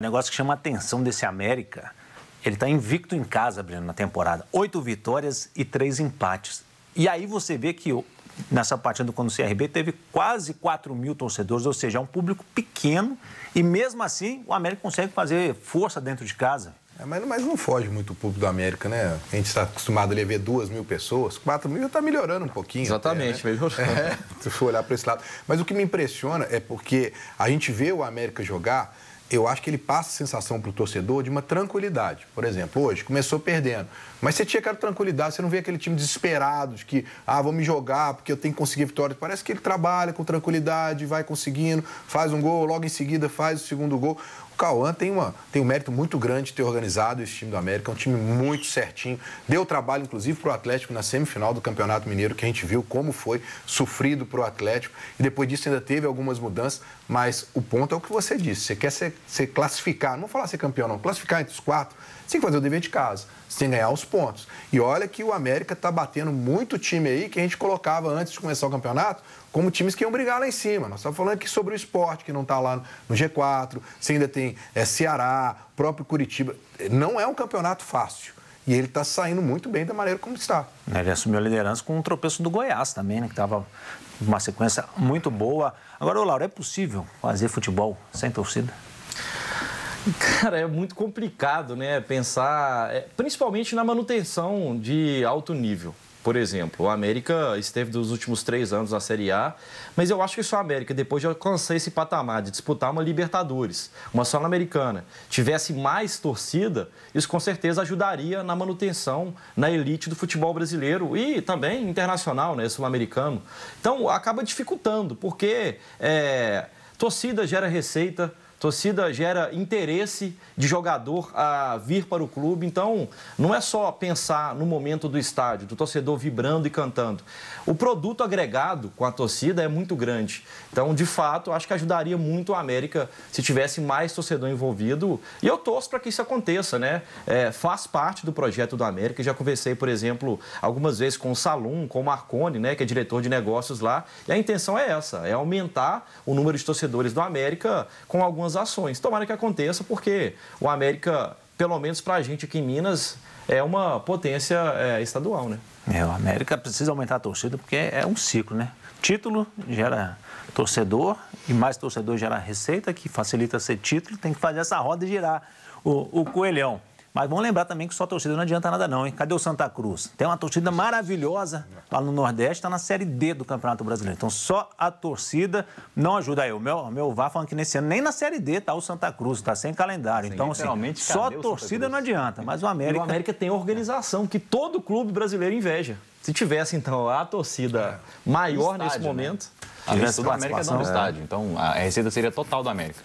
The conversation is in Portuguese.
O negócio que chama a atenção desse América, ele está invicto em casa, Breno, na temporada. Oito vitórias e três empates. E aí você vê que nessa partida do o CRB teve quase 4 mil torcedores, ou seja, é um público pequeno. E mesmo assim, o América consegue fazer força dentro de casa. É, mas, mas, não foge muito o público do América, né? A gente está acostumado a ver duas mil pessoas, quatro mil já está melhorando um pouquinho. Exatamente, até, né? melhorando. É, se for olhar para esse lado. Mas o que me impressiona é porque a gente vê o América jogar eu acho que ele passa a sensação para o torcedor de uma tranquilidade. Por exemplo, hoje começou perdendo, mas você tinha aquela tranquilidade, você não vê aquele time desesperado de que, ah, vou me jogar porque eu tenho que conseguir vitória. Parece que ele trabalha com tranquilidade, vai conseguindo, faz um gol, logo em seguida faz o segundo gol. Cauã tem, uma, tem um mérito muito grande de ter organizado esse time do América, é um time muito certinho. Deu trabalho, inclusive, para o Atlético na semifinal do Campeonato Mineiro, que a gente viu como foi sofrido para o Atlético. E depois disso ainda teve algumas mudanças, mas o ponto é o que você disse. Você quer se, classificar, não vou falar ser campeão, não, classificar entre os quatro, você tem que fazer o dever de casa. Você tem que ganhar os pontos. E olha que o América está batendo muito time aí que a gente colocava antes de começar o campeonato como times que iam brigar lá em cima. Nós estamos falando aqui sobre o esporte, que não está lá no G4, você ainda tem é, Ceará, próprio Curitiba. Não é um campeonato fácil. E ele está saindo muito bem da maneira como está. Né, ele assumiu a liderança com um tropeço do Goiás também, né? Que estava uma sequência muito boa. Agora, ô Lauro, é possível fazer futebol sem torcida? Cara, é muito complicado, né? Pensar, é, principalmente na manutenção de alto nível. Por exemplo, o América esteve dos últimos três anos na Série A, mas eu acho que se o América, depois de alcançar esse patamar de disputar uma Libertadores, uma Sul-Americana, tivesse mais torcida, isso com certeza ajudaria na manutenção na elite do futebol brasileiro e também internacional, né, sul-americano. Então, acaba dificultando, porque é, torcida gera receita, torcida gera interesse de jogador a vir para o clube. Então, não é só pensar no momento do estádio, do torcedor vibrando e cantando. O produto agregado com a torcida é muito grande. Então, de fato, acho que ajudaria muito a América se tivesse mais torcedor envolvido. E eu torço para que isso aconteça, né? É, faz parte do projeto do América. Já conversei, por exemplo, algumas vezes com o Salum, com o Marconi, né, que é diretor de negócios lá. E a intenção é essa, é aumentar o número de torcedores do América com algumas ações. Tomara que aconteça, porque o América, pelo menos para a gente aqui em Minas, é uma potência é, estadual, né? É, o América precisa aumentar a torcida porque é um ciclo, né? Título gera torcedor e mais torcedor gera receita, que facilita ser título, tem que fazer essa roda girar o, o coelhão. Mas vamos lembrar também que só torcida não adianta nada, não, hein? Cadê o Santa Cruz? Tem uma torcida maravilhosa lá no Nordeste, está na Série D do Campeonato Brasileiro. Então só a torcida não ajuda aí. O meu, meu VAR falando que nesse ano nem na Série D tá o Santa Cruz, tá sem calendário. Sim, então, assim, só a torcida não adianta. Mas o América. E o América tem organização que todo clube brasileiro inveja. Se tivesse, então, a torcida é. maior estádio, nesse momento. Né? A torcida América é estádio. Então, a receita seria total do América.